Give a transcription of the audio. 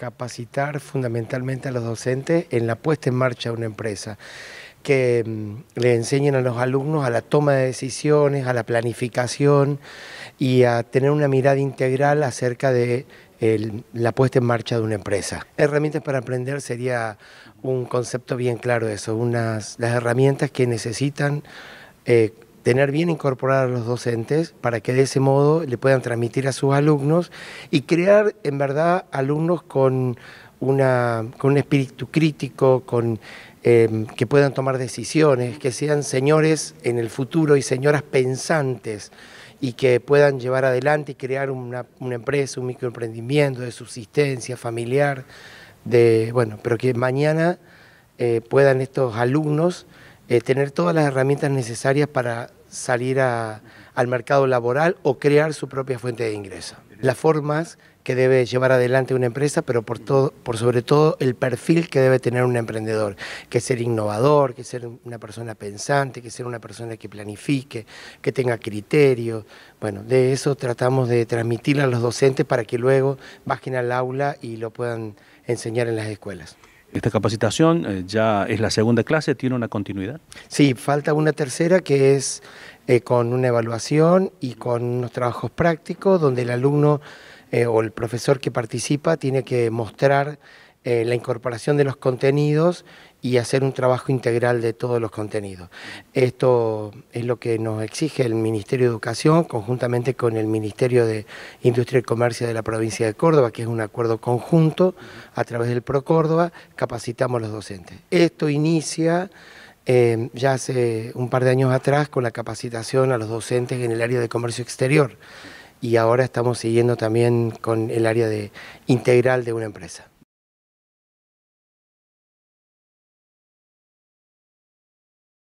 capacitar fundamentalmente a los docentes en la puesta en marcha de una empresa, que mm, le enseñen a los alumnos a la toma de decisiones, a la planificación y a tener una mirada integral acerca de la puesta en marcha de una empresa. Herramientas para aprender sería un concepto bien claro de eso, unas, las herramientas que necesitan eh, tener bien incorporados a los docentes para que de ese modo le puedan transmitir a sus alumnos y crear en verdad alumnos con, una, con un espíritu crítico, con, em, que puedan tomar decisiones, que sean señores en el futuro y señoras pensantes y que puedan llevar adelante y crear una, empresa, un microemprendimiento de subsistencia familiar, de, bueno, pero que mañana eh, puedan estos alumnos eh, tener todas las herramientas necesarias para salir al mercado laboral o crear su propia fuente de ingreso. Las formas que debe llevar adelante una empresa, pero por, por sobre todo el perfil que debe tener un emprendedor, que ser innovador, que ser una persona pensante, que ser una persona que planifique, que tenga criterio. Bueno, de eso tratamos de transmitir a los docentes para que luego bajen al aula y lo puedan enseñar en las escuelas. Esta capacitación eh, ya es la segunda clase, ¿tiene una continuidad? Sí, falta una tercera que es eh, con una evaluación y con unos trabajos prácticos donde el alumno eh, o el profesor que participa tiene que mostrar eh, la incorporación de los contenidos y hacer un trabajo integral de todos los contenidos. Esto es lo que nos exige el Ministerio de Educación, conjuntamente con el Ministerio de Industria y Comercio de la provincia de Córdoba, que es un acuerdo conjunto, a través del Pro Córdoba, capacitamos a los docentes. Esto inicia eh, ya hace un par de años atrás con la capacitación a los docentes en el área de comercio exterior y ahora estamos siguiendo también con el área de, integral de una empresa.